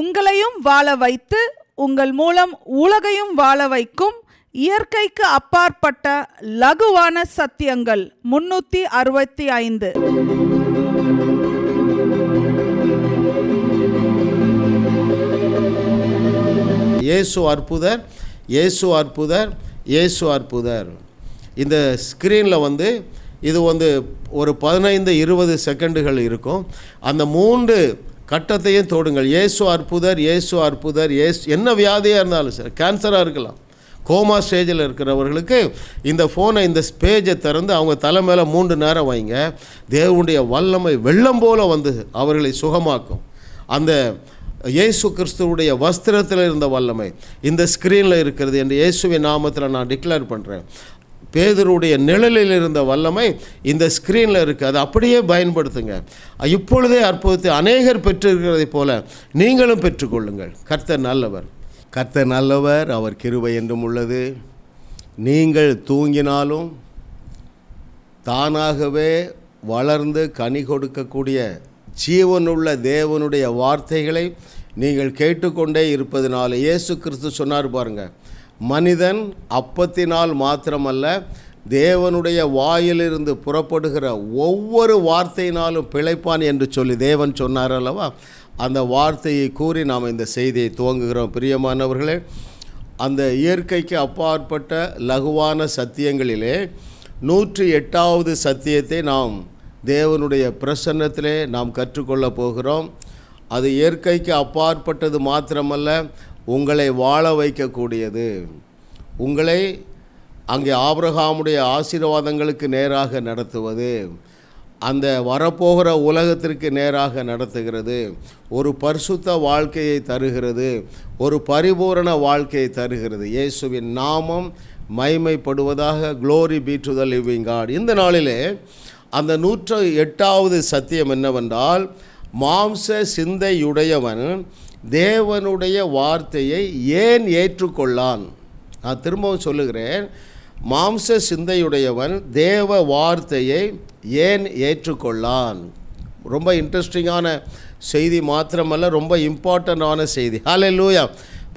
உங்களையும் வாழ வைத்து உங்கள் மூலம் உலகையும் வாழ வைக்கும் இயற்கைக்கு அப்பாற்பட்ட லகுவான சத்தியங்கள் முன்னூற்றி அறுபத்தி ஐந்து இயேசு அற்புதர் இயேசு அற்புதர் இயேசு அற்புதர் இந்த ஸ்க்ரீனில் வந்து இது வந்து ஒரு பதினைந்து இருபது செகண்டுகள் இருக்கும் அந்த மூன்று கட்டத்தையும் தோடுங்கள் ஏசு அற்புதர் ஏசு அற்புதர் ஏஸ் என்ன வியாதியாக இருந்தாலும் சரி கேன்சராக இருக்கலாம் கோமா ஸ்டேஜில் இருக்கிறவர்களுக்கு இந்த ஃபோனை இந்த பேஜை திறந்து அவங்க தலை மேலே மூன்று நேரம் வைங்க தேவனுடைய வல்லமை வெள்ளம் போல் வந்து அவர்களை சுகமாக்கும் அந்த இயேசு கிறிஸ்துவுடைய வஸ்திரத்தில் இருந்த வல்லமை இந்த ஸ்க்ரீனில் இருக்கிறது என்று இயேசுவின் நாமத்தில் நான் டிக்ளேர் பண்ணுறேன் பேதருடைய நிழலில் இருந்த வல்லமை இந்த ஸ்க்ரீனில் இருக்குது அதை அப்படியே பயன்படுத்துங்க இப்பொழுதே அற்புதத்தை அநேகர் பெற்றிருக்கிறதை போல நீங்களும் பெற்றுக்கொள்ளுங்கள் கர்த்தர் நல்லவர் கர்த்தர் நல்லவர் அவர் கிருபை என்றும் உள்ளது நீங்கள் தூங்கினாலும் தானாகவே வளர்ந்து கனி கொடுக்கக்கூடிய ஜீவனுள்ள தேவனுடைய வார்த்தைகளை நீங்கள் கேட்டுக்கொண்டே இருப்பதனால இயேசு கிறிஸ்து சொன்னார் பாருங்கள் மனிதன் அப்பத்தினால் மாத்திரமல்ல தேவனுடைய வாயிலிருந்து புறப்படுகிற ஒவ்வொரு வார்த்தையினாலும் பிழைப்பான் என்று சொல்லி தேவன் சொன்னார் அல்லவா அந்த வார்த்தையை கூறி நாம் இந்த செய்தியை துவங்குகிறோம் பிரியமானவர்களே அந்த இயற்கைக்கு அப்பாற்பட்ட லகுவான சத்தியங்களிலே நூற்றி எட்டாவது சத்தியத்தை நாம் தேவனுடைய பிரசன்னத்திலே நாம் கற்றுக்கொள்ளப் போகிறோம் அது இயற்கைக்கு அப்பாற்பட்டது மாத்திரமல்ல உங்களை வாழ வைக்கக்கூடியது உங்களை அங்கே ஆபிரகாமுடைய ஆசீர்வாதங்களுக்கு நேராக நடத்துவது அந்த வரப்போகிற உலகத்திற்கு நேராக நடத்துகிறது ஒரு பரிசுத்த வாழ்க்கையை தருகிறது ஒரு பரிபூரண வாழ்க்கையை தருகிறது இயேசுவின் நாமம் மைமைப்படுவதாக glory be to the living God இந்த நாளிலே அந்த நூற்று எட்டாவது சத்தியம் என்னவென்றால் மாம்ச சிந்தையுடையவன் தேவனுடைய வார்த்தையை ஏன் ஏற்றுக்கொள்ளான் நான் திரும்பவும் சொல்லுகிறேன் மாம்ச சிந்தையுடையவன் தேவ வார்த்தையை ஏன் ஏற்றுக்கொள்ளான் ரொம்ப இன்ட்ரெஸ்டிங்கான செய்தி மாத்திரமல்ல ரொம்ப இம்பார்ட்டண்ட்டான செய்தி ஹலே லூயா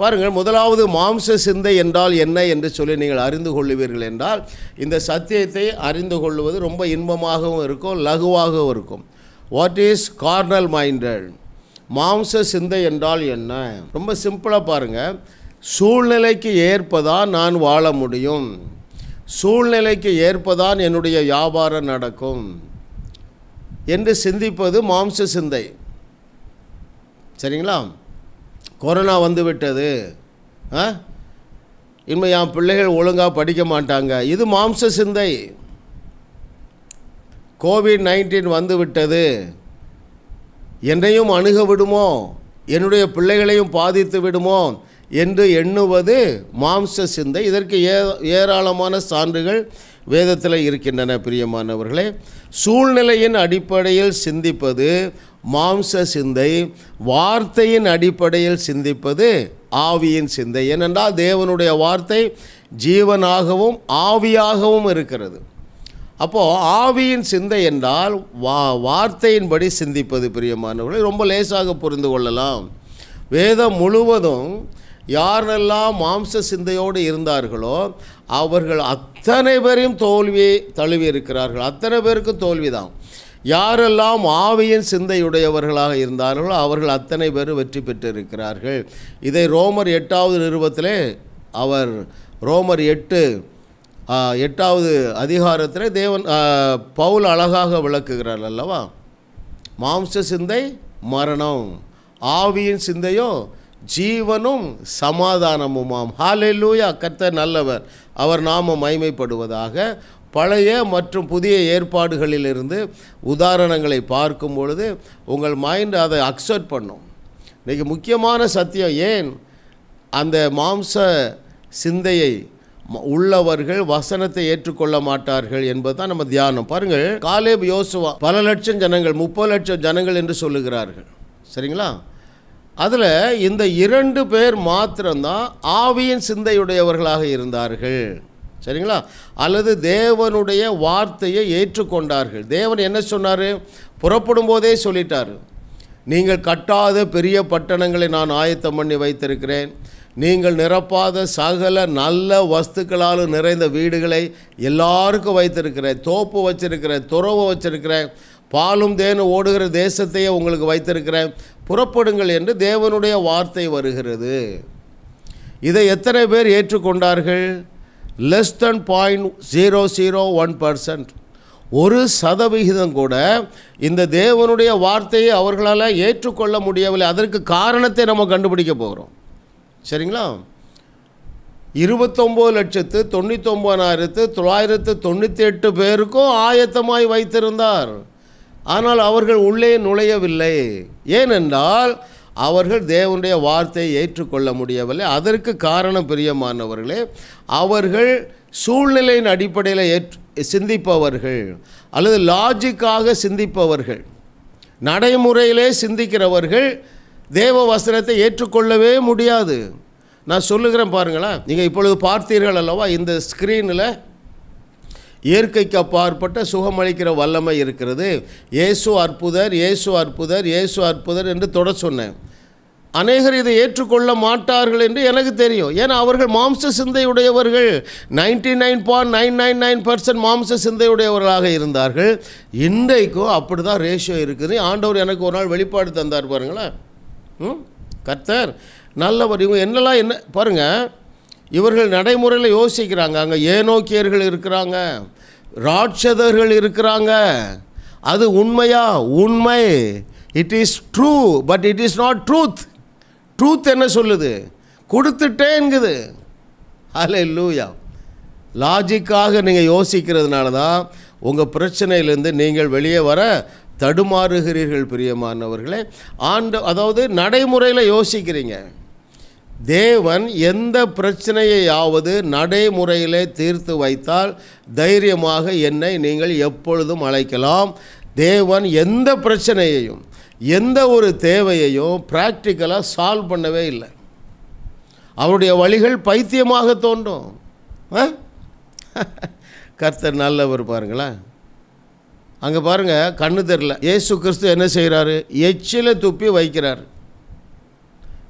பாருங்கள் முதலாவது மாம்ச சிந்தை என்றால் என்ன என்று சொல்லி நீங்கள் அறிந்து கொள்ளுவீர்கள் என்றால் இந்த சத்தியத்தை அறிந்து கொள்வது ரொம்ப இன்பமாகவும் இருக்கும் லகுவாகவும் இருக்கும் வாட் இஸ் கார்னல் மைண்டட் மாம்ச சிந்தை என்றால் என்ன ரொம்ப சிம்பிளாக பாருங்கள் சூழ்நிலைக்கு ஏற்பதான் நான் வாழ முடியும் சூழ்நிலைக்கு ஏற்பதான் என்னுடைய வியாபாரம் நடக்கும் என்று சிந்திப்பது மாம்ச சிந்தை சரிங்களா கொரோனா வந்துவிட்டது ஆ இன்னும் என் பிள்ளைகள் ஒழுங்காக படிக்க மாட்டாங்க இது மாம்ச சிந்தை கோவிட் நைன்டீன் வந்துவிட்டது என்னையும் அணுக விடுமோ என்னுடைய பிள்ளைகளையும் பாதித்து விடுமோ என்று எண்ணுவது மாம்ச சிந்தை இதற்கு ஏ ஏராளமான சான்றுகள் வேதத்தில் இருக்கின்றன பிரியமானவர்களே சூழ்நிலையின் அடிப்படையில் சிந்திப்பது மாம்ச சிந்தை வார்த்தையின் அடிப்படையில் சிந்திப்பது ஆவியின் சிந்தை ஏனென்றால் தேவனுடைய வார்த்தை ஜீவனாகவும் ஆவியாகவும் இருக்கிறது அப்போது ஆவியின் சிந்தை என்றால் வா வார்த்தையின்படி சிந்திப்பது பிரியமானவர்களை ரொம்ப லேசாக புரிந்து கொள்ளலாம் வேதம் முழுவதும் யாரெல்லாம் மாம்ச சிந்தையோடு இருந்தார்களோ அவர்கள் அத்தனை பேரையும் தோல்வி தழுவி இருக்கிறார்கள் அத்தனை பேருக்கும் தோல்விதான் யாரெல்லாம் ஆவியின் சிந்தையுடையவர்களாக இருந்தார்களோ அவர்கள் அத்தனை பேர் வெற்றி பெற்றிருக்கிறார்கள் இதை ரோமர் எட்டாவது நிறுவத்திலே அவர் ரோமர் எட்டு எட்டாவது அதிகாரத்தில் தேவன் பவுல் அழகாக விளக்குகிறார் அல்லவா மாம்ச சிந்தை மரணம் ஆவியின் சிந்தையோ ஜீவனும் சமாதானமுமாம் ஹாலே லூயா கர்த்தர் நல்லவர் அவர் நாம மைமைப்படுவதாக பழைய மற்றும் புதிய ஏற்பாடுகளிலிருந்து உதாரணங்களை பார்க்கும் பொழுது உங்கள் மைண்ட் அதை அக்செப்ட் பண்ணும் இன்றைக்கி முக்கியமான சத்தியம் ஏன் அந்த மாம்ச சிந்தையை உள்ளவர்கள் வசனத்தை ஏற்றுக்கொள்ள மாட்டார்கள் என்பதுதான் நம்ம தியானம் பாருங்கள் காலேப் யோசுவா பல லட்சம் ஜனங்கள் முப்பது லட்சம் ஜனங்கள் என்று சொல்லுகிறார்கள் சரிங்களா அதில் இந்த இரண்டு பேர் மாத்திரம்தான் ஆவியின் சிந்தையுடையவர்களாக இருந்தார்கள் சரிங்களா அல்லது தேவனுடைய வார்த்தையை ஏற்றுக்கொண்டார்கள் தேவன் என்ன சொன்னார் புறப்படும் போதே சொல்லிட்டார் நீங்கள் கட்டாத பெரிய பட்டணங்களை நான் ஆயத்தம் பண்ணி வைத்திருக்கிறேன் நீங்கள் நிரப்பாத சகல நல்ல வஸ்துக்களாலும் நிறைந்த வீடுகளை எல்லாருக்கும் வைத்திருக்கிறேன் தோப்பு வச்சிருக்கிற துறவு வச்சிருக்கிற பாலும் தேனும் ஓடுகிற தேசத்தையே உங்களுக்கு வைத்திருக்கிறேன் புறப்படுங்கள் என்று தேவனுடைய வார்த்தை வருகிறது இதை எத்தனை பேர் ஏற்றுக்கொண்டார்கள் less than point zero zero one percent ஒரு சதவிகிதம் கூட இந்த தேவனுடைய வார்த்தையை அவர்களால் ஏற்றுக்கொள்ள முடியவில்லை அதற்கு காரணத்தை நம்ம கண்டுபிடிக்க போகிறோம் சரிங்களா இருபத்தொம்போது லட்சத்து தொண்ணூத்தொம்பதாயிரத்து தொள்ளாயிரத்து தொண்ணூற்றி எட்டு பேருக்கும் ஆயத்தமாய் வைத்திருந்தார் ஆனால் அவர்கள் உள்ளே நுழையவில்லை ஏனென்றால் அவர்கள் தேவனுடைய வார்த்தையை ஏற்றுக்கொள்ள முடியவில்லை அதற்கு காரணம் பிரியமானவர்களே அவர்கள் சூழ்நிலையின் அடிப்படையில் ஏற்று சிந்திப்பவர்கள் அல்லது லாஜிக்காக சிந்திப்பவர்கள் நடைமுறையிலே சிந்திக்கிறவர்கள் தேவ வசனத்தை ஏற்றுக்கொள்ளவே முடியாது நான் சொல்லுகிறேன் பாருங்களேன் நீங்கள் இப்பொழுது பார்த்தீர்கள் அல்லவா இந்த ஸ்க்ரீனில் இயற்கைக்கு அப்பாற்பட்ட சுகமளிக்கிற வல்லமை இருக்கிறது இயேசு அற்புதர் இயேசு அற்புதர் இயேசு அற்புதர் என்று தொட சொன்னேன் அநேகர் இதை ஏற்றுக்கொள்ள மாட்டார்கள் என்று எனக்கு தெரியும் ஏன்னா அவர்கள் மாம்ச சிந்தையுடையவர்கள் ninety nine point nine nine nine percent மாம்ச சிந்தையுடையவர்களாக இருந்தார்கள் இன்றைக்கும் அப்படி தான் ரேஷியோ இருக்குது ஆண்டவர் எனக்கு ஒரு நாள் வெளிப்பாடு தந்தார் பாருங்களேன் கர்த்தர் நல்லவர் இவங்க என்னெல்லாம் என்ன பாருங்கள் இவர்கள் நடைமுறையில் யோசிக்கிறாங்க அங்கே ஏனோக்கியர்கள் இருக்கிறாங்க ராட்சதர்கள் இருக்கிறாங்க அது உண்மையா உண்மை it is true but it is not truth truth என்ன சொல்லுது கொடுத்துட்டேங்குது அலை லூயா லாஜிக்காக நீங்கள் யோசிக்கிறதுனால தான் உங்கள் பிரச்சனையிலேருந்து நீங்கள் வெளியே வர தடுமாறுகிறீர்கள் பிரியமானவர்களே ஆண்டு அதாவது நடைமுறையில் யோசிக்கிறீங்க தேவன் எந்த பிரச்சனையையாவது நடைமுறையிலே தீர்த்து வைத்தால் தைரியமாக என்னை நீங்கள் எப்பொழுதும் அழைக்கலாம் தேவன் எந்த பிரச்சனையையும் எந்த ஒரு தேவையையும் ப்ராக்டிக்கலாக சால்வ் பண்ணவே இல்லை அவருடைய வழிகள் பைத்தியமாக தோன்றும் கர்த்தர் நல்லவர் பாருங்களேன் அங்கே பாருங்கள் கண்ணு தெரில ஏசு கிறிஸ்து என்ன செய்கிறாரு எச்சில துப்பி வைக்கிறார்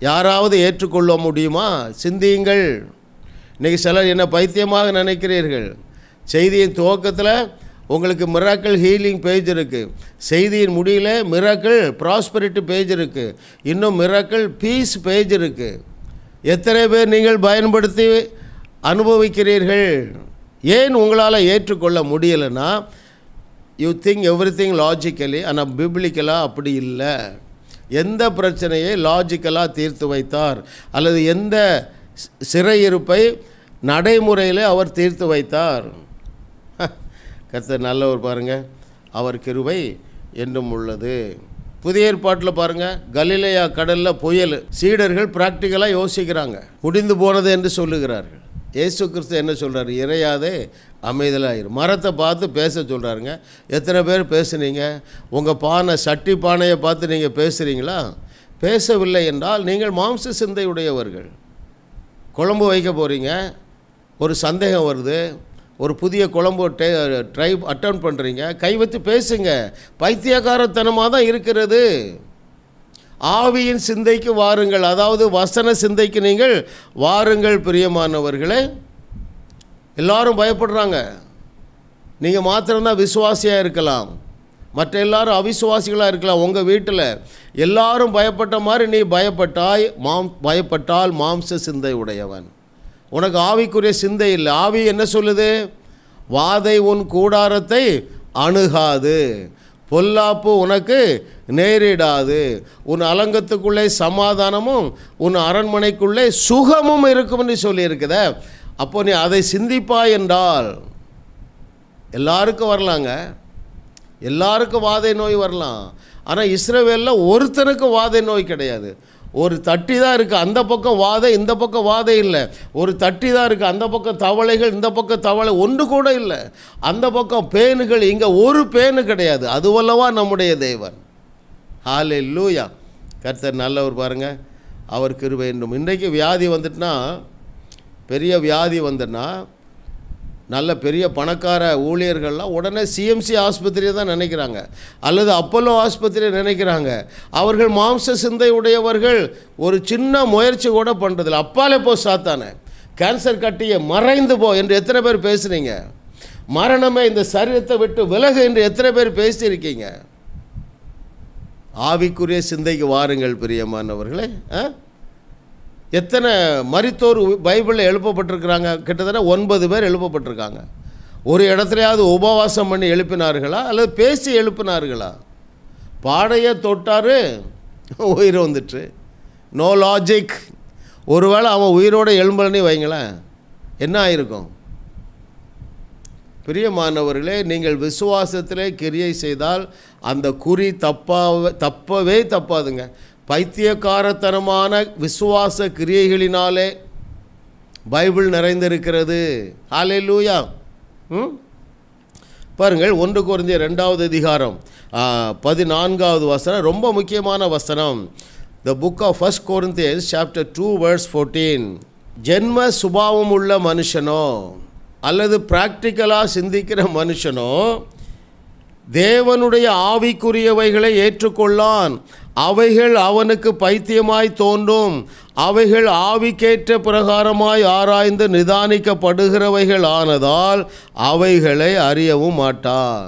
யாராவது ஏற்றுக்கொள்ள முடியுமா சிந்தியுங்கள் இன்றைக்கி சிலர் என்ன பைத்தியமாக நினைக்கிறீர்கள் செய்தியின் துவக்கத்தில் உங்களுக்கு மிராக்கள் ஹீலிங் பேஜ் இருக்குது செய்தியின் முடியல மிராக்கள் ப்ராஸ்பரிட்டி பேஜ் இருக்குது இன்னும் மிராக்கள் பீஸ் பேஜ் இருக்குது எத்தனை பேர் நீங்கள் பயன்படுத்தி அனுபவிக்கிறீர்கள் ஏன் உங்களால் ஏற்றுக்கொள்ள முடியலைன்னா you think everything logically ஆனால் பிப்ளிக்கலாக அப்படி இல்லை எந்த பிரச்சனையை லாஜிக்கலாக தீர்த்து வைத்தார் அல்லது எந்த சிறையிருப்பை நடைமுறையில் அவர் தீர்த்து வைத்தார் கத்த நல்லவர் பாருங்கள் அவர் கிருவை என்றும் உள்ளது புதிய ஏற்பாட்டில் பாருங்கள் கலிலையா கடலில் புயல் சீடர்கள் ப்ராக்டிக்கலாக யோசிக்கிறாங்க முடிந்து போனது என்று சொல்லுகிறார்கள் ஏசு கிறிஸ்து என்ன சொல்கிறார் இறையாதே அமைதலாயிரு மரத்தை பார்த்து பேச சொல்கிறாருங்க எத்தனை பேர் பேசுனீங்க உங்கள் பானை சட்டி பானையை பார்த்து நீங்கள் பேசுகிறீங்களா பேசவில்லை என்றால் நீங்கள் மாம்ச சிந்தையுடையவர்கள் குழம்பு வைக்க போகிறீங்க ஒரு சந்தேகம் வருது ஒரு புதிய குழம்பு டே ட்ரை அட்டன் பண்ணுறீங்க கை வச்சு பேசுங்க பைத்தியக்காரத்தனமாக தான் இருக்கிறது ஆவியின் சிந்தைக்கு வாருங்கள் அதாவது வசன சிந்தைக்கு நீங்கள் வாருங்கள் பிரியமானவர்களே எல்லாரும் பயப்படுறாங்க நீங்கள் மாத்திரம்தான் விசுவாசியாக இருக்கலாம் மற்ற எல்லாரும் அவிசுவாசிகளாக இருக்கலாம் உங்கள் வீட்டில் எல்லாரும் பயப்பட்ட மாதிரி நீ பயப்பட்டாய் மாம் பயப்பட்டால் மாம்ச சிந்தை உடையவன் உனக்கு ஆவிக்குரிய சிந்தை இல்லை ஆவி என்ன சொல்லுது வாதை உன் கூடாரத்தை அணுகாது பொல்லாப்பு உனக்கு நேரிடாது உன் அலங்கத்துக்குள்ளே சமாதானமும் உன் அரண்மனைக்குள்ளே சுகமும் இருக்கும் என்று சொல்லியிருக்குத அப்போ நீ அதை சிந்திப்பாய் என்றால் எல்லாருக்கும் வரலாங்க எல்லாருக்கும் வாதை நோய் வரலாம் ஆனால் இஸ்ரேவேலில் ஒருத்தனுக்கு வாதை நோய் கிடையாது ஒரு தட்டி தான் இருக்குது அந்த பக்கம் வாதை இந்த பக்கம் வாதை இல்லை ஒரு தட்டி தான் இருக்குது அந்த பக்கம் தவளைகள் இந்த பக்கம் தவளை ஒன்று கூட இல்லை அந்த பக்கம் பேனுகள் இங்கே ஒரு பேனு கிடையாது அதுவல்லவா நம்முடைய தெய்வன் ஹாலே லூயா கர்த்தர் நல்லவர் பாருங்கள் அவர் கிருபை என்றும் இன்றைக்கு வியாதி வந்துட்டுனா பெரிய வியாதி வந்துன்னா நல்ல பெரிய பணக்கார ஊழியர்கள்லாம் உடனே சிஎம்சி ஆஸ்பத்திரியை தான் நினைக்கிறாங்க அல்லது அப்பல்லோ ஆஸ்பத்திரியை நினைக்கிறாங்க அவர்கள் மாம்ச சிந்தை உடையவர்கள் ஒரு சின்ன முயற்சி கூட பண்ணுறதில்ல அப்பாலே போ சாத்தானே கேன்சர் கட்டியை மறைந்து போ என்று எத்தனை பேர் பேசுகிறீங்க மரணமே இந்த சரீரத்தை விட்டு விலகு என்று எத்தனை பேர் பேசியிருக்கீங்க ஆவிக்குரிய சிந்தைக்கு வாருங்கள் பிரியமானவர்களே ஆ எத்தனை மருத்துவர் பைபிளில் எழுப்பப்பட்டிருக்கிறாங்க கிட்டத்தட்ட ஒன்பது பேர் எழுப்பப்பட்டிருக்காங்க ஒரு இடத்துலையாவது உபவாசம் பண்ணி எழுப்பினார்களா அல்லது பேசி எழுப்பினார்களா பாடைய தொட்டார் உயிர் வந்துட்டு நோ லாஜிக் ஒருவேளை அவன் உயிரோடு எழும்பலன்னு வைங்களேன் என்ன ஆயிருக்கும் பிரியமானவர்களே நீங்கள் விசுவாசத்திலே கிரியை செய்தால் அந்த குறி தப்பாக தப்பவே தப்பாதுங்க பைத்தியக்காரத்தனமான விசுவாச கிரியைகளினாலே பைபிள் நிறைந்திருக்கிறது ஹாலே லூயா ம் பாருங்கள் ஒன்று குறைஞ்ச ரெண்டாவது அதிகாரம் பதினான்காவது வசனம் ரொம்ப முக்கியமான வசனம் the book of first Corinthians chapter two words fourteen ஜென்ம சுபாவம் உள்ள மனுஷனோ அல்லது ப்ராக்டிக்கலாக சிந்திக்கிற மனுஷனோ தேவனுடைய ஆவிக்குரியவைகளை ஏற்றுக்கொள்ளான் அவைகள் அவனுக்கு பைத்தியமாய் தோன்றும் அவைகள் ஆவிக்கேற்ற பிரகாரமாய் ஆராய்ந்து நிதானிக்கப்படுகிறவைகள் ஆனதால் அவைகளை அறியவும் மாட்டான்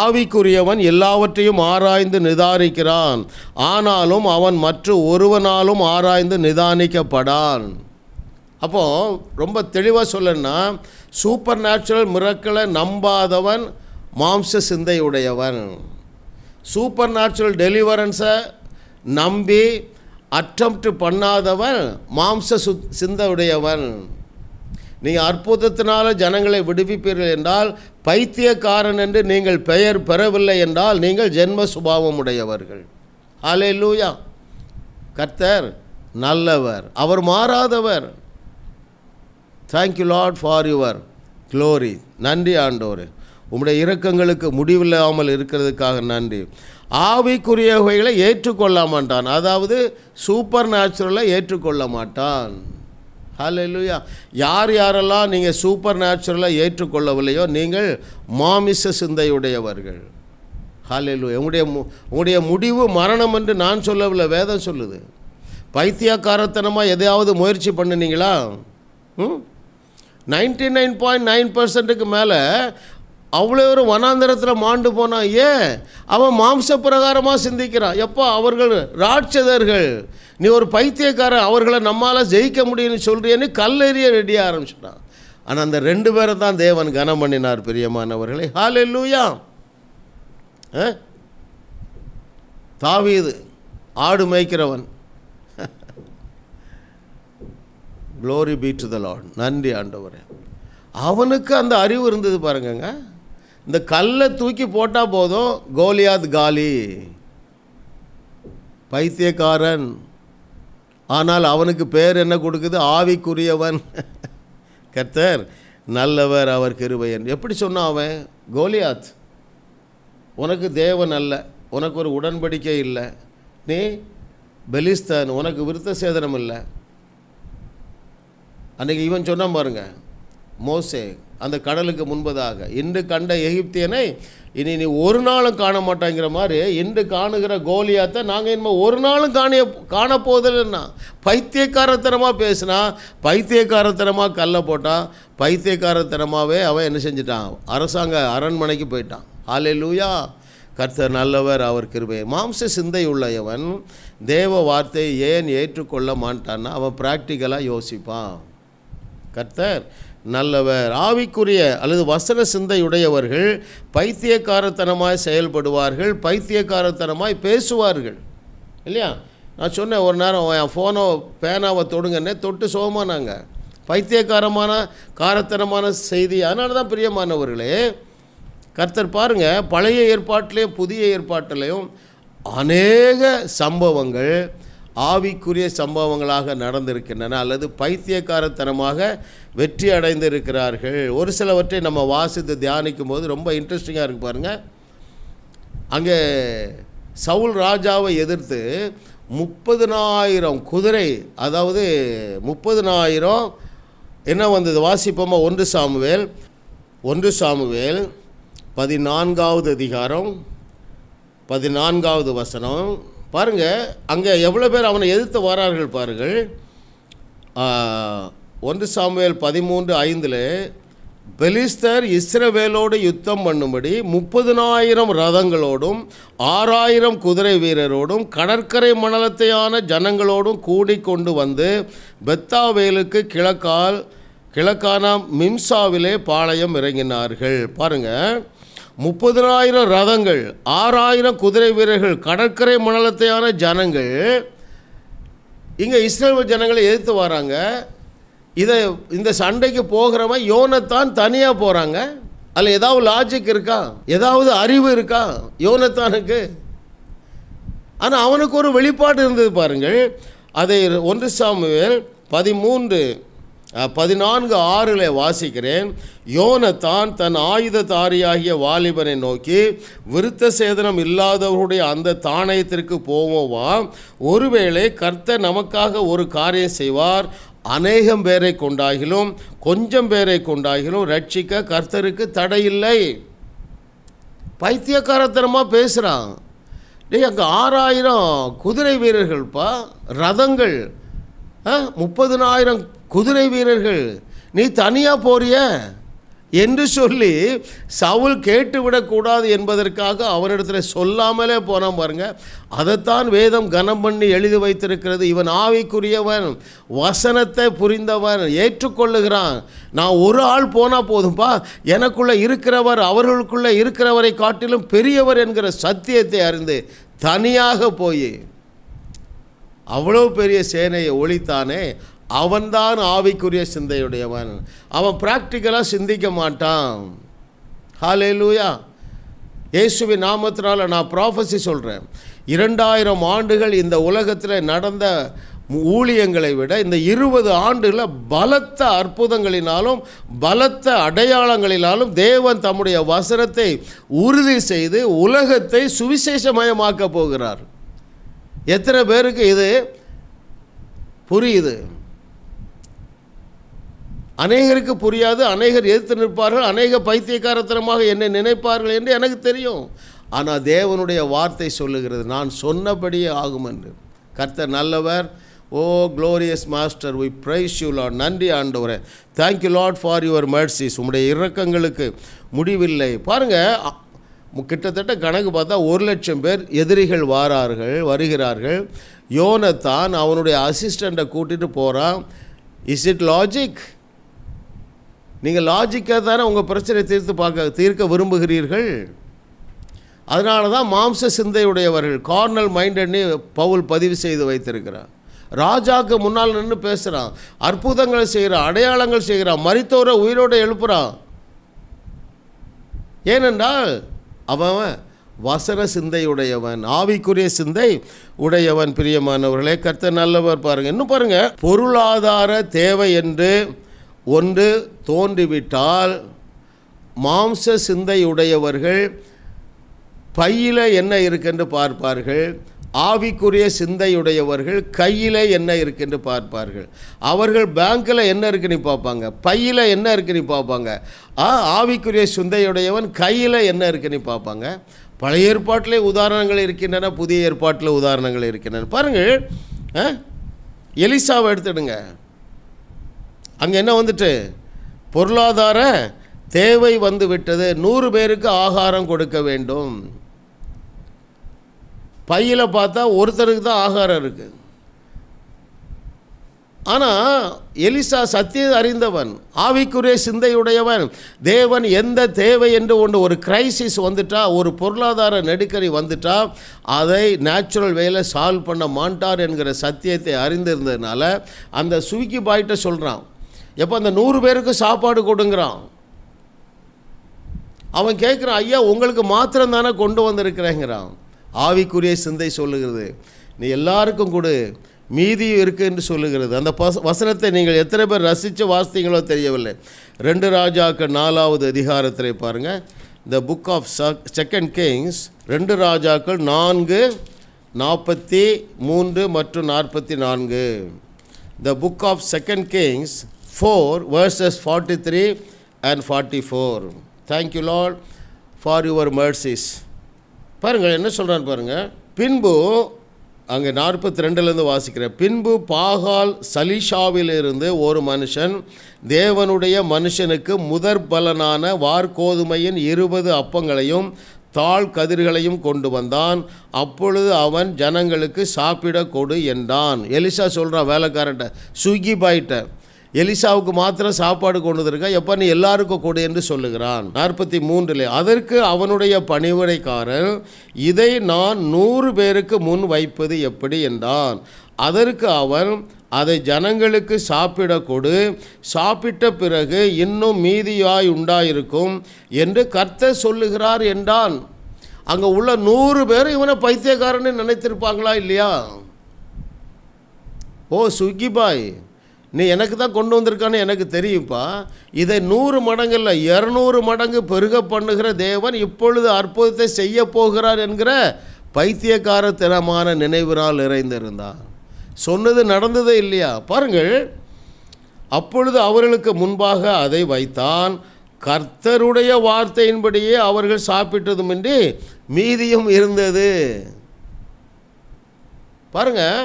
ஆவிக்குரியவன் எல்லாவற்றையும் ஆராய்ந்து நிதானிக்கிறான் ஆனாலும் அவன் மற்ற ஒருவனாலும் ஆராய்ந்து நிதானிக்கப்படான் அப்போது ரொம்ப தெளிவாக சொல்லணும்னா சூப்பர் நேச்சுரல் மிரக்களை நம்பாதவன் மாம்ச சிந்தையுடையவன் சூப்பர் நேச்சுரல் டெலிவரன்ஸை நம்பி அட்டம்ப்ட் பண்ணாதவன் மாம்ச சு சிந்தையுடையவன் நீங்கள் அற்புதத்தினால ஜனங்களை விடுவிப்பீர்கள் என்றால் பைத்தியக்காரன் என்று நீங்கள் பெயர் பெறவில்லை என்றால் நீங்கள் ஜென்ம சுபாவம் உடையவர்கள் ஆலே லூயா கர்த்தர் நல்லவர் அவர் மாறாதவர் thank you Lord for your glory நன்றி ஆண்டோரே உம்முடைய இரக்கங்களுக்கு முடிவில்லாமல் இருக்கிறதுக்காக நன்றி ஆவிக்குரிய வகைகளை ஏற்றுக்கொள்ள மாட்டான் அதாவது சூப்பர் நேச்சுரலை ஏற்றுக்கொள்ள மாட்டான் ஹலெலுயா யார் யாரெல்லாம் நீங்கள் சூப்பர் நேச்சுரலாக ஏற்றுக்கொள்ளவில்லையோ நீங்கள் மாமிச சிந்தையுடையவர்கள் ஹலெலு உங்களுடைய உங்களுடைய முடிவு மரணம் என்று நான் சொல்லவில்லை வேதம் சொல்லுது பைத்தியக்காரத்தனமாக எதையாவது முயற்சி பண்ணினீங்களா ம் நைன்டி நைன் பாயிண்ட் நைன் பர்சன்ட்டுக்கு மேலே அவ்வளோ ஒரு வனாந்தரத்தில் மாண்டு போனான் ஏன் அவன் மாம்ச பிரகாரமாக சிந்திக்கிறான் எப்போ அவர்கள் ராட்சதர்கள் நீ ஒரு பைத்தியக்காரன் அவர்களை நம்மால் ஜெயிக்க முடியும்னு சொல்கிறியன்னு கல்லெறிய ரெடியாக ஆரம்பிச்சிட்டான் ஆனால் அந்த ரெண்டு பேரை தான் தேவன் கனம் பண்ணினார் பிரியமானவர்களே ஹால் எல்லூயா தாவீது ஆடு மேய்க்கிறவன் க்ளோரி பீ த லார்ட் நன்றி ஆண்டவரே அவனுக்கு அந்த அறிவு இருந்தது பாருங்கங்க இந்த கல்லை தூக்கி போட்டால் போதும் கோலியாத் காலி பைத்தியக்காரன் ஆனால் அவனுக்கு பேர் என்ன கொடுக்குது ஆவிக்குரியவன் கர்த்தர் நல்லவர் அவர் கிருபையன் எப்படி சொன்னான் அவன் கோலியாத் உனக்கு தேவன் அல்ல உனக்கு ஒரு உடன்படிக்கை இல்லை நீ பெலிஸ்தான் உனக்கு விருத்த சேதனம் இல்லை அன்றைக்கி இவன் சொன்னான் பாருங்கள் மோசே அந்த கடலுக்கு முன்பதாக இன்று கண்ட எகிப்தியனை இனி நீ ஒரு நாளும் காண மாட்டாங்கிற மாதிரி இன்று காணுகிற கோலியாத்தை நாங்கள் இனிமேல் ஒரு நாளும் காணிய காண பைத்தியக்காரத்தனமாக பேசினா பைத்தியக்காரத்தனமாக கல்லை போட்டான் பைத்தியக்காரத்தனமாகவே அவன் என்ன செஞ்சிட்டான் அரசாங்க அரண்மனைக்கு போயிட்டான் ஆலே லூயா கர்த்தர் நல்லவர் அவர் கிருபை மாம்ச சிந்தை உள்ளவன் தேவ வார்த்தையை ஏன் ஏற்றுக்கொள்ள மாட்டான்னா அவன் ப்ராக்டிக்கலாக யோசிப்பான் கர்த்தர் நல்லவர் ஆவிக்குரிய அல்லது வசன சிந்தையுடையவர்கள் பைத்தியக்காரத்தனமாய் செயல்படுவார்கள் பைத்தியக்காரத்தனமாய் பேசுவார்கள் இல்லையா நான் சொன்னேன் ஒரு நேரம் என் ஃபோனோ பேனாவை தொடுங்கன்னே தொட்டு சோமானாங்க பைத்தியக்காரமான காரத்தனமான செய்தி அதனால தான் பிரியமானவர்களே கர்த்தர் பாருங்கள் பழைய ஏற்பாட்டிலையும் புதிய ஏற்பாட்டிலையும் அநேக சம்பவங்கள் ஆவிக்குரிய சம்பவங்களாக நடந்திருக்கின்றன அல்லது பைத்தியக்காரத்தனமாக வெற்றி அடைந்திருக்கிறார்கள் ஒரு சிலவற்றை நம்ம வாசித்து தியானிக்கும் போது ரொம்ப இன்ட்ரெஸ்டிங்காக இருக்குது பாருங்கள் அங்கே சவுல் ராஜாவை எதிர்த்து முப்பதுனாயிரம் குதிரை அதாவது முப்பதுனாயிரம் என்ன வந்தது வாசிப்போமா ஒன்று சாமுவேல் ஒன்று சாமுவேல் பதினான்காவது அதிகாரம் பதினான்காவது வசனம் பாருங்கள் அங்கே எவ்வளோ பேர் அவனை எதிர்த்து வரார்கள் பாருங்கள் ஒன்று சாமுவேல் பதிமூன்று ஐந்தில் பெலிஸ்தர் இஸ்ரவேலோடு யுத்தம் பண்ணும்படி முப்பதினாயிரம் ரதங்களோடும் ஆறாயிரம் குதிரை வீரரோடும் கடற்கரை மணலத்தையான ஜனங்களோடும் கூடி கொண்டு வந்து பெத்தாவேலுக்கு கிழக்கால் கிழக்கான மிம்சாவிலே பாளையம் இறங்கினார்கள் பாருங்கள் முப்பதினாயிரம் ரதங்கள் ஆறாயிரம் குதிரை வீரர்கள் கடற்கரை மணலத்தையான ஜனங்கள் இங்கே இஸ்ரேல் ஜனங்களை எதிர்த்து வராங்க இதை இந்த சண்டைக்கு போகிறவன் யோனத்தான் தனியாக போகிறாங்க அதில் ஏதாவது லாஜிக் இருக்கா ஏதாவது அறிவு இருக்கா யோனத்தானுக்கு ஆனால் அவனுக்கு ஒரு வெளிப்பாடு இருந்தது பாருங்கள் அதை ஒன்று சாமுவேல் பதிமூன்று பதினான்கு ஆறில் வாசிக்கிறேன் யோனத்தான் தன் ஆயுததாரியாகிய வாலிபனை நோக்கி விருத்த சேதனம் இல்லாதவருடைய அந்த தானயத்திற்கு போவோவா ஒருவேளை கர்த்தர் நமக்காக ஒரு காரியம் செய்வார் அநேகம் பேரை கொண்டாகிலும் கொஞ்சம் பேரை கொண்டாகிலும் ரட்சிக்க கர்த்தருக்கு தடை இல்லை பைத்தியக்காரத்தனமாக பேசுகிறான் டேய் அங்கே ஆறாயிரம் குதிரை வீரர்கள்ப்பா ரதங்கள் முப்பதுனாயிரம் குதிரை வீரர்கள் நீ தனியாக போறிய என்று சொல்லி சவுல் கேட்டுவிடக்கூடாது என்பதற்காக அவரிடத்தில் சொல்லாமலே போனால் பாருங்க அதைத்தான் வேதம் கனம் பண்ணி எழுதி வைத்திருக்கிறது இவன் ஆவிக்குரியவன் வசனத்தை புரிந்தவன் ஏற்றுக்கொள்ளுகிறான் நான் ஒரு ஆள் போனால் போதும்பா எனக்குள்ளே இருக்கிறவர் அவர்களுக்குள்ளே இருக்கிறவரை காட்டிலும் பெரியவர் என்கிற சத்தியத்தை அறிந்து தனியாக போய் அவ்வளோ பெரிய சேனையை ஒழித்தானே அவன்தான் ஆவிக்குரிய சிந்தையுடையவன் அவன் ப்ராக்டிக்கலாக சிந்திக்க மாட்டான் ஹாலே லூயா இயேசுவி நாமத்தினால் நான் ப்ராஃபஸி சொல்கிறேன் இரண்டாயிரம் ஆண்டுகள் இந்த உலகத்தில் நடந்த ஊழியங்களை விட இந்த இருபது ஆண்டுகளில் பலத்த அற்புதங்களினாலும் பலத்த அடையாளங்களினாலும் தேவன் தம்முடைய வசனத்தை உறுதி செய்து உலகத்தை சுவிசேஷமயமாக்க போகிறார் எத்தனை பேருக்கு இது புரியுது அநேகருக்கு புரியாது அநேகர் எதிர்த்து நிற்பார்கள் அநேக பைத்தியக்காரத்தனமாக என்னை நினைப்பார்கள் என்று எனக்கு தெரியும் ஆனால் தேவனுடைய வார்த்தை சொல்லுகிறது நான் சொன்னபடியே ஆகும் என்று கர்த்தர் நல்லவர் O glorious master we praise you Lord நன்றி ஆண்டவரே thank you Lord for your mercies உங்களுடைய இறக்கங்களுக்கு முடிவில்லை பாருங்கள் கிட்டத்தட்ட கணக்கு பார்த்தா ஒரு லட்சம் பேர் எதிரிகள் வாரார்கள் வருகிறார்கள் யோனத்தான் அவனுடைய அசிஸ்டண்ட்டை கூட்டிகிட்டு போகிறான் இஸ் இட் லாஜிக் நீங்கள் லாஜிக்காக தானே உங்கள் பிரச்சனை தீர்த்து பார்க்க தீர்க்க விரும்புகிறீர்கள் அதனால தான் மாம்ச சிந்தையுடையவர்கள் கார்னல் மைண்டட்னு பவுல் பதிவு செய்து வைத்திருக்கிறார் ராஜாவுக்கு முன்னால் நின்று பேசுகிறான் அற்புதங்களை செய்கிறான் அடையாளங்கள் செய்கிறான் மறித்தோரை உயிரோடு எழுப்புறான் ஏனென்றால் அவன் வசன சிந்தையுடையவன் ஆவிக்குரிய சிந்தை உடையவன் பிரியமானவர்களே கர்த்த நல்லவர் பாருங்கள் இன்னும் பாருங்கள் பொருளாதார தேவை என்று ஒன்று தோன்றிவிட்டால் மாம்ச சிந்தையுடையவர்கள் பையில் என்ன இருக்குன்னு பார்ப்பார்கள் ஆவிக்குரிய சிந்தையுடையவர்கள் கையில் என்ன இருக்குன்னு பார்ப்பார்கள் அவர்கள் பேங்க்கில் என்ன இருக்குன்னு பார்ப்பாங்க பையில் என்ன இருக்குன்னு பார்ப்பாங்க ஆ ஆவிக்குரிய சிந்தையுடையவன் கையில் என்ன இருக்குன்னு பார்ப்பாங்க பழைய ஏற்பாட்டிலே உதாரணங்கள் இருக்கின்றன புதிய ஏற்பாட்டில் உதாரணங்கள் இருக்கின்றன பாருங்கள் எலிசாவை எடுத்துடுங்க அங்கே என்ன வந்துட்டு பொருளாதார தேவை வந்து விட்டது நூறு பேருக்கு ஆகாரம் கொடுக்க வேண்டும் பையில் பார்த்தா ஒருத்தருக்கு தான் ஆகாரம் இருக்குது ஆனால் எலிசா சத்திய அறிந்தவன் ஆவிக்குரிய சிந்தையுடையவன் தேவன் எந்த தேவை என்று ஒன்று ஒரு கிரைசிஸ் வந்துட்டா ஒரு பொருளாதார நெடுக்கடி வந்துட்டா அதை நேச்சுரல் வேலை சால்வ் பண்ண மாட்டார் என்கிற சத்தியத்தை அறிந்திருந்ததுனால அந்த சுவிக்கி பாய்கிட்ட சொல்கிறான் எப்போ அந்த நூறு பேருக்கு சாப்பாடு கொடுங்கிறான் அவன் கேட்குறான் ஐயா உங்களுக்கு மாத்திரம் தானே கொண்டு வந்திருக்கிறேங்கிறான் ஆவிக்குரிய சிந்தை சொல்லுகிறது நீ எல்லாருக்கும் கொடு மீதி இருக்குது என்று சொல்லுகிறது அந்த பஸ் வசனத்தை நீங்கள் எத்தனை பேர் ரசித்து வாசித்தீங்களோ தெரியவில்லை ரெண்டு ராஜாக்கள் நாலாவது அதிகாரத்தில் பாருங்கள் the book of second Kings ரெண்டு ராஜாக்கள் நான்கு நாற்பத்தி மூன்று மற்றும் நாற்பத்தி நான்கு the book of second Kings four 4, verses 43 and 44. Thank you, Lord for your mercies. பாருங்கள் என்ன சொல்கிறான்னு பாருங்கள் பின்பு அங்கே நாற்பத்தி ரெண்டுலேருந்து வாசிக்கிறேன் பின்பு பாகால் சலிஷாவிலிருந்து ஒரு மனுஷன் தேவனுடைய மனுஷனுக்கு முதற் பலனான வார்கோதுமையின் இருபது அப்பங்களையும் தாழ் கதிர்களையும் கொண்டு வந்தான் அப்பொழுது அவன் ஜனங்களுக்கு சாப்பிட கொடு என்றான் எலிசா சொல்கிறான் வேலைக்காரன்ட்ட ஸ்விக்கி பாய்ட்ட எலிசாவுக்கு மாத்திரம் சாப்பாடு கொண்டு இருக்கா எப்ப நீ எல்லாருக்கும் கொடு என்று சொல்லுகிறான் நாற்பத்தி மூன்றில் அதற்கு அவனுடைய பணிவுரைக்காரன் இதை நான் நூறு பேருக்கு முன் வைப்பது எப்படி என்றான் அதற்கு அவன் அதை ஜனங்களுக்கு சாப்பிட கொடு சாப்பிட்ட பிறகு இன்னும் மீதியாய் உண்டாயிருக்கும் என்று கர்த்த சொல்லுகிறார் என்றான் அங்கே உள்ள நூறு பேர் இவனை பைத்தியக்காரன்னு நினைத்திருப்பாங்களா இல்லையா ஓ சுகி பாய் நீ எனக்கு தான் கொண்டு வந்திருக்கான்னு எனக்கு தெரியும்ப்பா இதை நூறு மடங்கில் இரநூறு மடங்கு பெருக பண்ணுகிற தேவன் இப்பொழுது அற்புதத்தை செய்ய போகிறார் என்கிற பைத்தியக்காரத்தனமான நினைவினால் நிறைந்திருந்தான் சொன்னது நடந்ததே இல்லையா பாருங்கள் அப்பொழுது அவர்களுக்கு முன்பாக அதை வைத்தான் கர்த்தருடைய வார்த்தையின்படியே அவர்கள் சாப்பிட்டதுமின்றி மீதியும் இருந்தது பாருங்கள்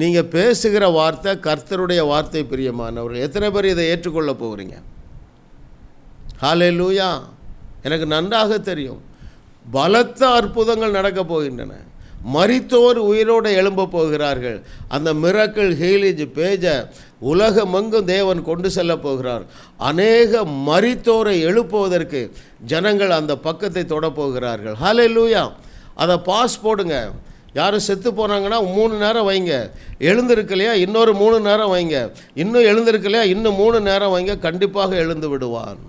நீங்கள் பேசுகிற வார்த்தை கர்த்தருடைய வார்த்தை பிரியமானவர்கள் எத்தனை பேர் இதை ஏற்றுக்கொள்ள போகிறீங்க ஹாலே லூயா எனக்கு நன்றாக தெரியும் பலத்த அற்புதங்கள் நடக்கப் போகின்றன மறித்தோர் உயிரோடு எழும்ப போகிறார்கள் அந்த மிரக்கல் ஹீலிஜ் பேஜை உலகமெங்கும் தேவன் கொண்டு செல்ல போகிறார் அநேக மறித்தோரை எழுப்புவதற்கு ஜனங்கள் அந்த பக்கத்தை தொடப்போகிறார்கள் ஹலே லூயா அதை பாஸ் போடுங்க யாரும் செத்து போனாங்கன்னா மூணு நேரம் வைங்க எழுந்திருக்கலையா இன்னொரு மூணு நேரம் வைங்க இன்னும் எழுந்திருக்கலையா இன்னும் மூணு நேரம் வைங்க கண்டிப்பாக எழுந்து விடுவான்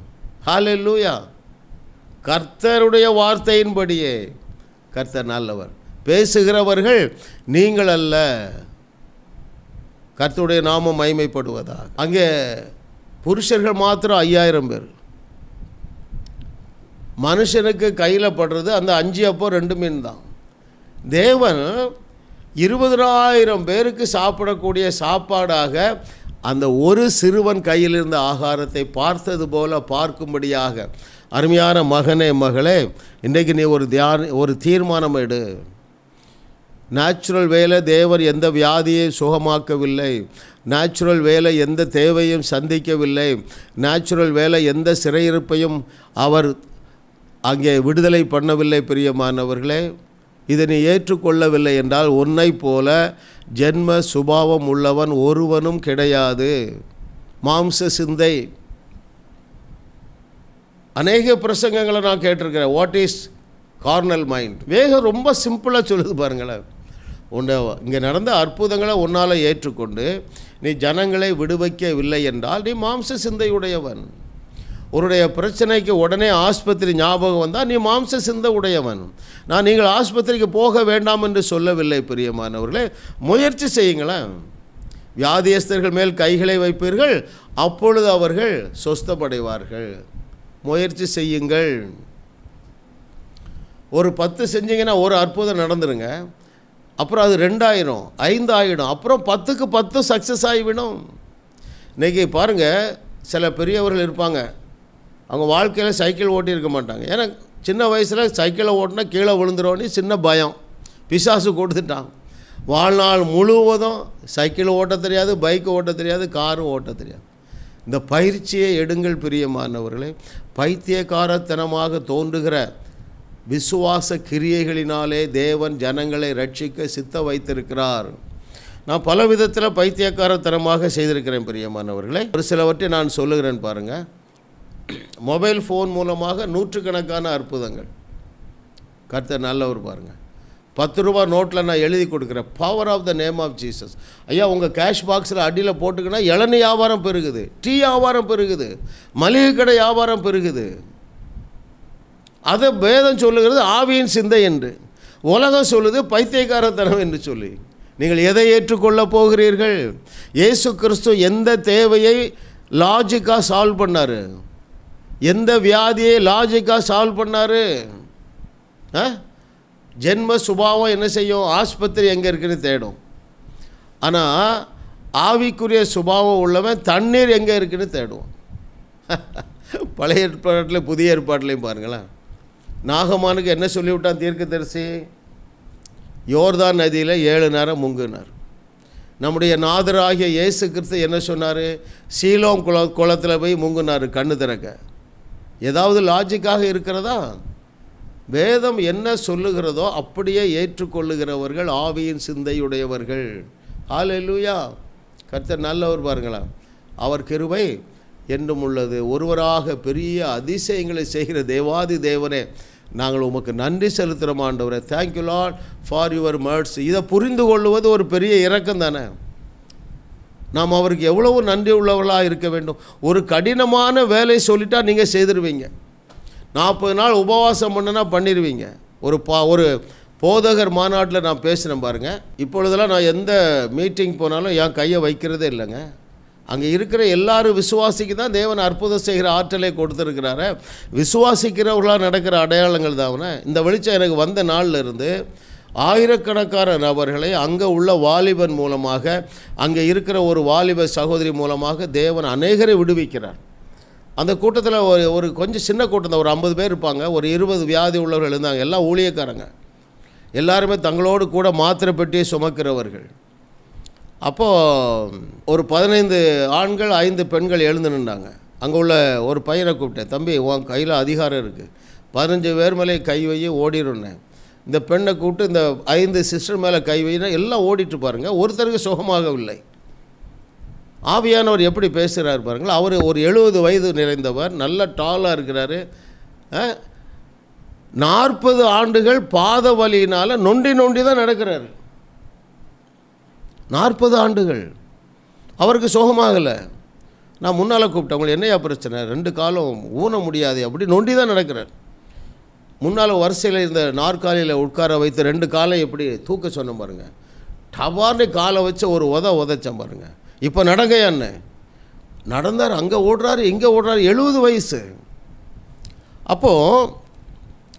லூயா கர்த்தருடைய வார்த்தையின்படியே கர்த்தர் நல்லவர் பேசுகிறவர்கள் நீங்கள் அல்ல கர்த்தருடைய நாமம் மகிமைப்படுவதாக அங்கே புருஷர்கள் மாத்திரம் ஐயாயிரம் பேர் மனுஷனுக்கு கையில் படுறது அந்த அஞ்சு அப்போ ரெண்டு மீன் தான் தேவன் இருபதாயிரம் பேருக்கு சாப்பிடக்கூடிய சாப்பாடாக அந்த ஒரு சிறுவன் கையில் இருந்த ஆகாரத்தை பார்த்தது போல பார்க்கும்படியாக அருமையான மகனே மகளே இன்றைக்கு நீ ஒரு தியான ஒரு தீர்மானம் எடு நேச்சுரல் வேலை தேவர் எந்த வியாதியை சுகமாக்கவில்லை நேச்சுரல் வேலை எந்த தேவையும் சந்திக்கவில்லை நேச்சுரல் வேலை எந்த சிறையிருப்பையும் அவர் அங்கே விடுதலை பண்ணவில்லை பிரியமானவர்களே இதை நீ ஏற்றுக்கொள்ளவில்லை என்றால் உன்னை போல ஜென்ம சுபாவம் உள்ளவன் ஒருவனும் கிடையாது மாம்ச சிந்தை அநேக பிரசங்கங்களை நான் கேட்டிருக்கிறேன் வாட் இஸ் கார்னல் மைண்ட் வேகம் ரொம்ப சிம்பிளாக சொல்லுது பாருங்களேன் உன்னை இங்கே நடந்த அற்புதங்களை உன்னால் ஏற்றுக்கொண்டு நீ ஜனங்களை விடுவைக்கவில்லை என்றால் நீ மாம்ச சிந்தையுடையவன் உன்னுடைய பிரச்சனைக்கு உடனே ஆஸ்பத்திரி ஞாபகம் வந்தால் நீ மாம்ச சிந்த உடையவன் நான் நீங்கள் ஆஸ்பத்திரிக்கு போக வேண்டாம் என்று சொல்லவில்லை பிரியமானவர்களே முயற்சி செய்யுங்களேன் வியாதியஸ்தர்கள் மேல் கைகளை வைப்பீர்கள் அப்பொழுது அவர்கள் சொஸ்தப்படைவார்கள் முயற்சி செய்யுங்கள் ஒரு பத்து செஞ்சீங்கன்னா ஒரு அற்புதம் நடந்துருங்க அப்புறம் அது ரெண்டாயிரம் ஐந்தாயிடும் அப்புறம் பத்துக்கு பத்து சக்ஸஸ் ஆகிவிடும் இன்றைக்கி பாருங்கள் சில பெரியவர்கள் இருப்பாங்க அவங்க வாழ்க்கையில் சைக்கிள் ஓட்டி இருக்க மாட்டாங்க ஏன்னா சின்ன வயசில் சைக்கிளை ஓட்டினா கீழே விழுந்துருவோன்னு சின்ன பயம் பிசாசு கொடுத்துட்டான் வாழ்நாள் முழுவதும் சைக்கிள் ஓட்ட தெரியாது பைக்கு ஓட்ட தெரியாது காரும் ஓட்ட தெரியாது இந்த பயிற்சியை எடுங்கள் பிரியமானவர்களே பைத்தியக்காரத்தனமாக தோன்றுகிற விசுவாச கிரியைகளினாலே தேவன் ஜனங்களை ரட்சிக்க சித்த வைத்திருக்கிறார் நான் பல விதத்தில் பைத்தியக்காரத்தனமாக செய்திருக்கிறேன் பிரியமானவர்களே ஒரு சிலவற்றை நான் சொல்லுகிறேன் பாருங்கள் மொபைல் ஃபோன் மூலமாக நூற்றுக்கணக்கான அற்புதங்கள் கர்த்தர் நல்லவர் பாருங்கள் பத்து ரூபா நோட்டில் நான் எழுதி கொடுக்குறேன் power of the name of Jesus ஐயா உங்கள் கேஷ் பாக்ஸில் அடியில் போட்டுக்கினா இளநி வியாபாரம் பெருகுது டீ வியாபாரம் பெருகுது மளிகை கடை வியாபாரம் பெருகுது அதை வேதம் சொல்லுகிறது ஆவியின் சிந்தை என்று உலகம் சொல்லுது பைத்தியக்காரத்தனம் என்று சொல்லி நீங்கள் எதை ஏற்றுக்கொள்ளப் போகிறீர்கள் இயேசு கிறிஸ்து எந்த தேவையை லாஜிக்காக சால்வ் பண்ணார் எந்த வியாதியை லாஜிக்காக சால்வ் பண்ணார் ஜென்ம சுபாவம் என்ன செய்யும் ஆஸ்பத்திரி எங்கே இருக்குன்னு தேடும் ஆனால் ஆவிக்குரிய சுபாவம் உள்ளவன் தண்ணீர் எங்கே இருக்குன்னு தேடுவோம் பழைய ஏற்பாட்டில் புதிய ஏற்பாட்டிலையும் பாருங்களேன் நாகமானுக்கு என்ன சொல்லிவிட்டான் தீர்க்க தரிசி யோர்தான் நதியில் ஏழு நேரம் முங்குனார் நம்முடைய நாதராகிய இயேசு கிறிஸ்து என்ன சொன்னார் சீலோம் குள குளத்தில் போய் முங்குனார் கண்ணு திறக்க ஏதாவது லாஜிக்காக இருக்கிறதா வேதம் என்ன சொல்லுகிறதோ அப்படியே ஏற்றுக்கொள்ளுகிறவர்கள் ஆவியின் சிந்தையுடையவர்கள் ஆல் எல்லூயா கருத்தர் நல்லவர் பாருங்களா அவர் கிருவை என்றும் உள்ளது ஒருவராக பெரிய அதிசயங்களை செய்கிற தேவாதி தேவனே நாங்கள் உமக்கு நன்றி செலுத்துகிறோம் ஆண்டவரே thank you Lord for your mercies இதை புரிந்து கொள்வது ஒரு பெரிய இறக்கம் தானே நாம் அவருக்கு எவ்வளவு நன்றி உள்ளவர்களாக இருக்க வேண்டும் ஒரு கடினமான வேலை சொல்லிட்டா நீங்கள் செய்திருவீங்க நாற்பது நாள் உபவாசம் பண்ணுனா பண்ணிடுவீங்க ஒரு பா ஒரு போதகர் மாநாட்டில் நான் பேசினேன் பாருங்கள் இப்பொழுதெல்லாம் நான் எந்த மீட்டிங் போனாலும் என் கையை வைக்கிறதே இல்லைங்க அங்கே இருக்கிற எல்லாரும் விசுவாசிக்கு தான் தேவன் அற்புதம் செய்கிற ஆற்றலை கொடுத்துருக்கிறாரு விசுவாசிக்கிறவர்களாக நடக்கிற அடையாளங்கள் தான் இந்த வெளிச்சம் எனக்கு வந்த நாளில் இருந்து ஆயிரக்கணக்கான நபர்களை அங்கே உள்ள வாலிபன் மூலமாக அங்கே இருக்கிற ஒரு வாலிப சகோதரி மூலமாக தேவன் அநேகரை விடுவிக்கிறார் அந்த கூட்டத்தில் ஒரு ஒரு கொஞ்சம் சின்ன கூட்டம் தான் ஒரு ஐம்பது பேர் இருப்பாங்க ஒரு இருபது வியாதி உள்ளவர்கள் இருந்தாங்க எல்லாம் ஊழியக்காரங்க எல்லாருமே தங்களோடு கூட மாத்திரை பெட்டியை சுமக்கிறவர்கள் அப்போது ஒரு பதினைந்து ஆண்கள் ஐந்து பெண்கள் எழுந்து நின்றாங்க அங்கே உள்ள ஒரு பையனை கூப்பிட்டேன் தம்பி உன் கையில் அதிகாரம் இருக்குது பதினஞ்சு பேர் மேலே கை வையை ஓடிடுனேன் இந்த பெண்ணை கூப்பிட்டு இந்த ஐந்து சிஸ்டர் மேலே கை வைனா எல்லாம் ஓடிட்டு பாருங்கள் ஒருத்தருக்கு சுகமாகவில்லை ஆவியானவர் எப்படி பேசுகிறார் பாருங்கள் அவர் ஒரு எழுபது வயது நிறைந்தவர் நல்ல டாலாக இருக்கிறாரு நாற்பது ஆண்டுகள் பாத வழியினால் நொண்டி நொண்டி தான் நடக்கிறாரு நாற்பது ஆண்டுகள் அவருக்கு சுகமாகலை நான் முன்னால் கூப்பிட்டேன் உங்களுக்கு என்னையா பிரச்சனை ரெண்டு காலம் ஊன முடியாது அப்படி நொண்டி தான் நடக்கிறார் முன்னால் வரிசையில் இந்த நாற்காலியில் உட்கார வைத்து ரெண்டு காலை எப்படி தூக்க சொன்ன பாருங்கள் டவார்னு காலை வச்சு ஒரு உத உதைச்சேன் பாருங்கள் இப்போ நடங்கையான்னு நடந்தார் அங்கே ஓடுறாரு இங்கே ஓடுறாரு எழுபது வயசு அப்போது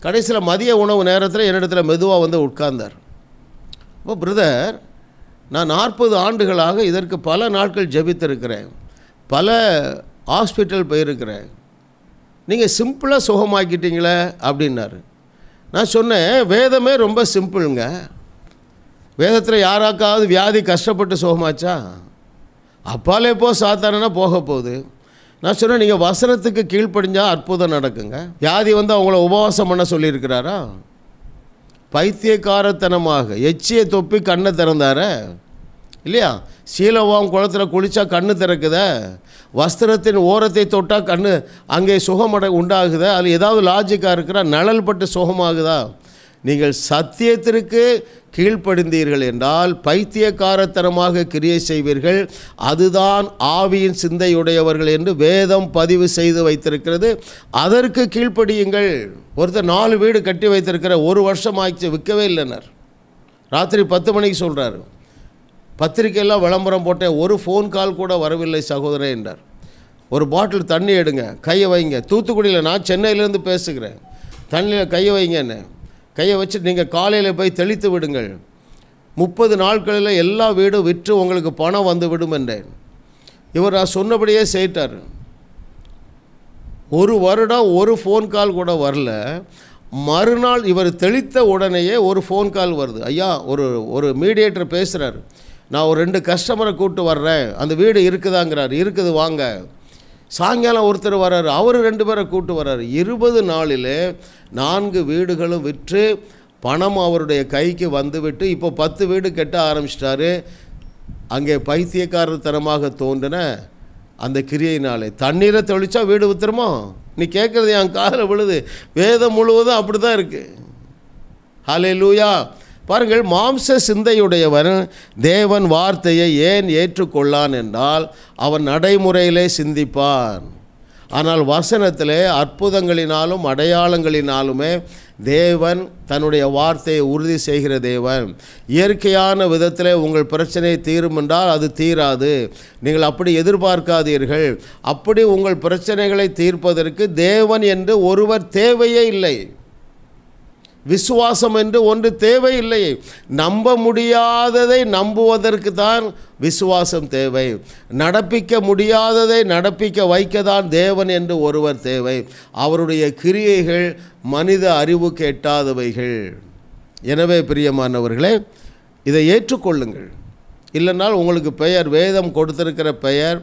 கடைசியில் மதிய உணவு நேரத்தில் என்னிடத்தில் மெதுவாக வந்து உட்கார்ந்தார் அப்போ பிரதர் நான் நாற்பது ஆண்டுகளாக இதற்கு பல நாட்கள் ஜபித்திருக்கிறேன் பல ஹாஸ்பிட்டல் போயிருக்கிறேன் நீங்கள் சிம்பிளாக சுகமாக்கிட்டீங்களே அப்படின்னாரு நான் சொன்னேன் வேதமே ரொம்ப சிம்பிளுங்க வேதத்தில் யாராக்காவது வியாதி கஷ்டப்பட்டு சுகமாச்சா அப்பாலே போ சாத்தானா போக போகுது நான் சொன்னேன் நீங்கள் வசனத்துக்கு கீழ்ப்படிஞ்சால் அற்புதம் நடக்குங்க வியாதி வந்து அவங்கள உபவாசம் பண்ண சொல்லியிருக்கிறாரா பைத்தியக்காரத்தனமாக எச்சியை தொப்பி கண்ணை திறந்தார இல்லையா சீலவாம் குளத்தில் குளித்தா கண்ணு திறக்குத வஸ்திரத்தின் ஓரத்தை தொட்டால் கண் அங்கே சுகமட உண்டாகுத அதில் ஏதாவது லாஜிக்காக இருக்கிறா நழல் பட்டு சுகமாகுதா நீங்கள் சத்தியத்திற்கு கீழ்ப்படிந்தீர்கள் என்றால் பைத்தியக்காரத்தனமாக கிரியை செய்வீர்கள் அதுதான் ஆவியின் சிந்தையுடையவர்கள் என்று வேதம் பதிவு செய்து வைத்திருக்கிறது அதற்கு கீழ்ப்படியுங்கள் ஒருத்தர் நாலு வீடு கட்டி வைத்திருக்கிற ஒரு வருஷம் ஆயிடுச்சு விற்கவே இல்லைனர் ராத்திரி பத்து மணிக்கு சொல்கிறாரு பத்திரிக்கையெல்லாம் விளம்பரம் போட்டேன் ஒரு ஃபோன் கால் கூட வரவில்லை சகோதரே என்றார் ஒரு பாட்டில் தண்ணி எடுங்க கையை வைங்க தூத்துக்குடியில் நான் சென்னையிலேருந்து பேசுகிறேன் தண்ணியில் கையை வைங்கன்னு கையை வச்சு நீங்கள் காலையில் போய் தெளித்து விடுங்கள் முப்பது நாட்களில் எல்லா வீடும் விற்று உங்களுக்கு பணம் வந்து விடும் என்றேன் இவர் நான் சொன்னபடியே செய்தார் ஒரு வருடம் ஒரு ஃபோன் கால் கூட வரல மறுநாள் இவர் தெளித்த உடனேயே ஒரு ஃபோன் கால் வருது ஐயா ஒரு ஒரு மீடியேட்டர் பேசுகிறார் நான் ஒரு ரெண்டு கஸ்டமரை கூப்பிட்டு வர்றேன் அந்த வீடு இருக்குதாங்கிறார் இருக்குது வாங்க சாயங்காலம் ஒருத்தர் வர்றாரு அவர் ரெண்டு பேரை கூப்பிட்டு வர்றாரு இருபது நாளில் நான்கு வீடுகளும் விற்று பணம் அவருடைய கைக்கு வந்துவிட்டு இப்போ பத்து வீடு கட்ட ஆரம்பிச்சிட்டாரு அங்கே பைத்தியக்காரத்தனமாக தோன்றின அந்த நாளை தண்ணீரை தெளித்தா வீடு வித்துருமோ நீ கேட்குறது என் காதில் விழுது வேதம் முழுவதும் அப்படி தான் இருக்குது ஹலே லூயா பாருங்கள் மாம்ச சிந்தையுடையவன் தேவன் வார்த்தையை ஏன் ஏற்றுக்கொள்ளான் என்றால் அவன் நடைமுறையிலே சிந்திப்பான் ஆனால் வசனத்தில் அற்புதங்களினாலும் அடையாளங்களினாலுமே தேவன் தன்னுடைய வார்த்தையை உறுதி செய்கிற தேவன் இயற்கையான விதத்தில் உங்கள் பிரச்சனை தீரும் என்றால் அது தீராது நீங்கள் அப்படி எதிர்பார்க்காதீர்கள் அப்படி உங்கள் பிரச்சனைகளை தீர்ப்பதற்கு தேவன் என்று ஒருவர் தேவையே இல்லை விசுவாசம் என்று ஒன்று தேவையில்லை நம்ப முடியாததை நம்புவதற்கு தான் விசுவாசம் தேவை நடப்பிக்க முடியாததை நடப்பிக்க வைக்க தான் தேவன் என்று ஒருவர் தேவை அவருடைய கிரியைகள் மனித அறிவு கேட்டாதவைகள் எனவே பிரியமானவர்களே இதை ஏற்றுக்கொள்ளுங்கள் இல்லைனால் உங்களுக்கு பெயர் வேதம் கொடுத்திருக்கிற பெயர்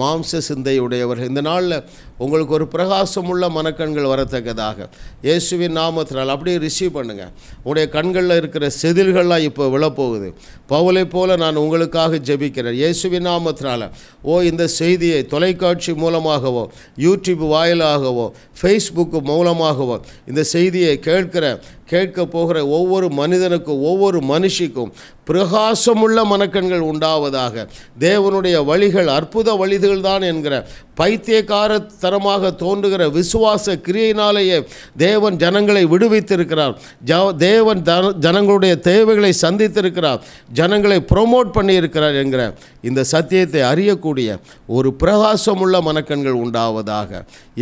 மாம்ச சிந்தையுடையவர்கள் இந்த நாளில் உங்களுக்கு ஒரு பிரகாசமுள்ள மனக்கண்கள் வரத்தக்கதாக இயேசுவின் நாமத்தினால் அப்படியே ரிசீவ் பண்ணுங்கள் உங்களுடைய கண்களில் இருக்கிற செதில்கள்லாம் இப்போ விழப்போகுது பவுலை போல நான் உங்களுக்காக ஜெபிக்கிறேன் இயேசுவின் நாமத்தினால் ஓ இந்த செய்தியை தொலைக்காட்சி மூலமாகவோ யூடியூப் வாயிலாகவோ ஃபேஸ்புக்கு மூலமாகவோ இந்த செய்தியை கேட்கிற கேட்க போகிற ஒவ்வொரு மனிதனுக்கும் ஒவ்வொரு மனுஷிக்கும் பிரகாசமுள்ள மனக்கண்கள் உண்டாவதாக தேவனுடைய வழிகள் அற்புத வழிகள் தான் என்கிற தரமாக தோன்றுகிற விசுவாச கிரியினாலேயே தேவன் ஜனங்களை விடுவித்திருக்கிறார் ஜ தேவன் ஜனங்களுடைய தேவைகளை சந்தித்திருக்கிறார் ஜனங்களை ப்ரொமோட் பண்ணியிருக்கிறார் என்கிற இந்த சத்தியத்தை அறியக்கூடிய ஒரு பிரகாசமுள்ள மனக்கண்கள் உண்டாவதாக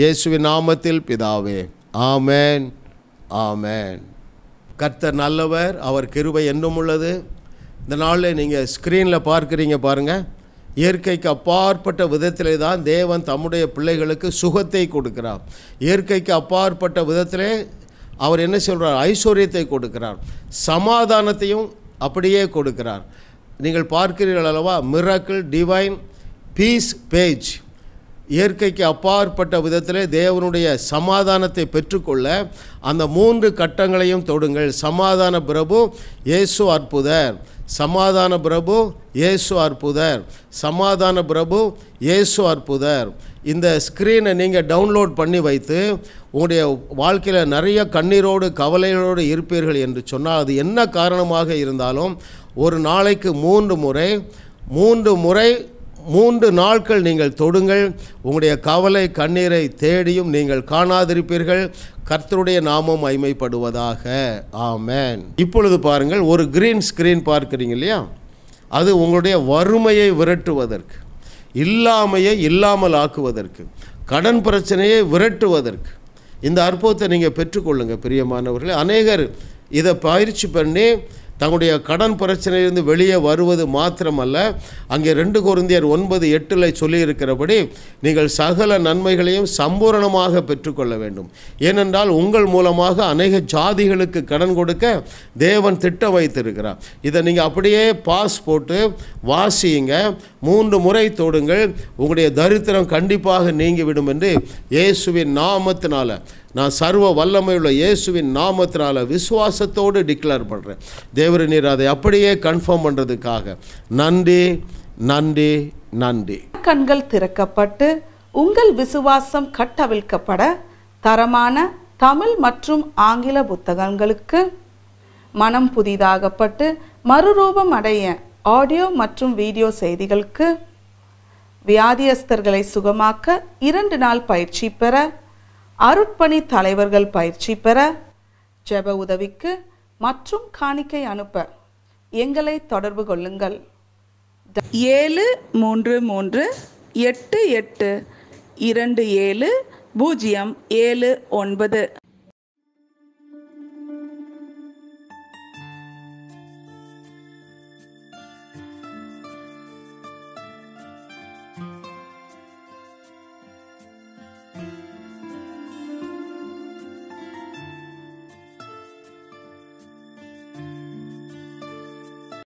இயேசுவின் நாமத்தில் பிதாவே ஆமேன் ஆமேன் கர்த்தர் நல்லவர் அவர் கிருபை என்னும் உள்ளது இந்த நாளில் நீங்கள் ஸ்க்ரீனில் பார்க்குறீங்க பாருங்கள் இயற்கைக்கு அப்பாற்பட்ட விதத்திலே தான் தேவன் தம்முடைய பிள்ளைகளுக்கு சுகத்தை கொடுக்கிறார் இயற்கைக்கு அப்பாற்பட்ட விதத்திலே அவர் என்ன சொல்கிறார் ஐஸ்வர்யத்தை கொடுக்கிறார் சமாதானத்தையும் அப்படியே கொடுக்கிறார் நீங்கள் பார்க்கிறீர்கள் அல்லவா மிராக்கிள் டிவைன் பீஸ் பேஜ் இயற்கைக்கு அப்பாற்பட்ட விதத்தில் தேவனுடைய சமாதானத்தை பெற்றுக்கொள்ள அந்த மூன்று கட்டங்களையும் தொடுங்கள் சமாதான பிரபு இயேசு அற்புதர் சமாதான பிரபு ஏசு அற்புதர் சமாதான பிரபு ஏசு அற்புதர் இந்த ஸ்க்ரீனை நீங்கள் டவுன்லோட் பண்ணி வைத்து உங்களுடைய வாழ்க்கையில் நிறைய கண்ணீரோடு கவலைகளோடு இருப்பீர்கள் என்று சொன்னால் அது என்ன காரணமாக இருந்தாலும் ஒரு நாளைக்கு மூன்று முறை மூன்று முறை மூன்று நாட்கள் நீங்கள் தொடுங்கள் உங்களுடைய கவலை கண்ணீரை தேடியும் நீங்கள் காணாதிருப்பீர்கள் கர்த்தருடைய நாமம் அய்மைப்படுவதாக ஆமேன் இப்பொழுது பாருங்கள் ஒரு கிரீன் ஸ்க்ரீன் பார்க்குறீங்க இல்லையா அது உங்களுடைய வறுமையை விரட்டுவதற்கு இல்லாமையை இல்லாமல் ஆக்குவதற்கு கடன் பிரச்சனையை விரட்டுவதற்கு இந்த அற்புதத்தை நீங்கள் பெற்றுக்கொள்ளுங்கள் பிரியமானவர்களே அநேகர் இதை பயிற்சி பண்ணி தங்களுடைய கடன் பிரச்சனையிலிருந்து வெளியே வருவது மாத்திரமல்ல அங்கே ரெண்டு குருந்தியர் ஒன்பது எட்டில் சொல்லியிருக்கிறபடி நீங்கள் சகல நன்மைகளையும் சம்பூரணமாக பெற்றுக்கொள்ள வேண்டும் ஏனென்றால் உங்கள் மூலமாக அநேக ஜாதிகளுக்கு கடன் கொடுக்க தேவன் திட்டம் வைத்திருக்கிறார் இதை நீங்கள் அப்படியே பாஸ் போட்டு வாசியுங்க மூன்று முறை தொடுங்கள் உங்களுடைய தரித்திரம் கண்டிப்பாக நீங்கிவிடும் என்று இயேசுவின் நாமத்தினால் நான் சர்வ வல்லமையுள்ள இயேசுவின் நாமத்தினால் விசுவாசத்தோடு டிக்ளேர் பண்ணுறேன் தேவர நீர் அதை அப்படியே கன்ஃபார்ம் பண்ணுறதுக்காக நன்றி நன்றி நன்றி கண்கள் திறக்கப்பட்டு உங்கள் விசுவாசம் கட்டவிழ்க்கப்பட தரமான தமிழ் மற்றும் ஆங்கில புத்தகங்களுக்கு மனம் புதிதாகப்பட்டு மறுரூபம் அடைய ஆடியோ மற்றும் வீடியோ செய்திகளுக்கு வியாதியஸ்தர்களை சுகமாக்க இரண்டு நாள் பயிற்சி பெற அருட்பணி தலைவர்கள் பயிற்சி பெற ஜெப உதவிக்கு மற்றும் காணிக்கை அனுப்ப எங்களை தொடர்பு கொள்ளுங்கள் ஏழு மூன்று மூன்று எட்டு எட்டு இரண்டு ஏழு பூஜ்ஜியம் ஏழு ஒன்பது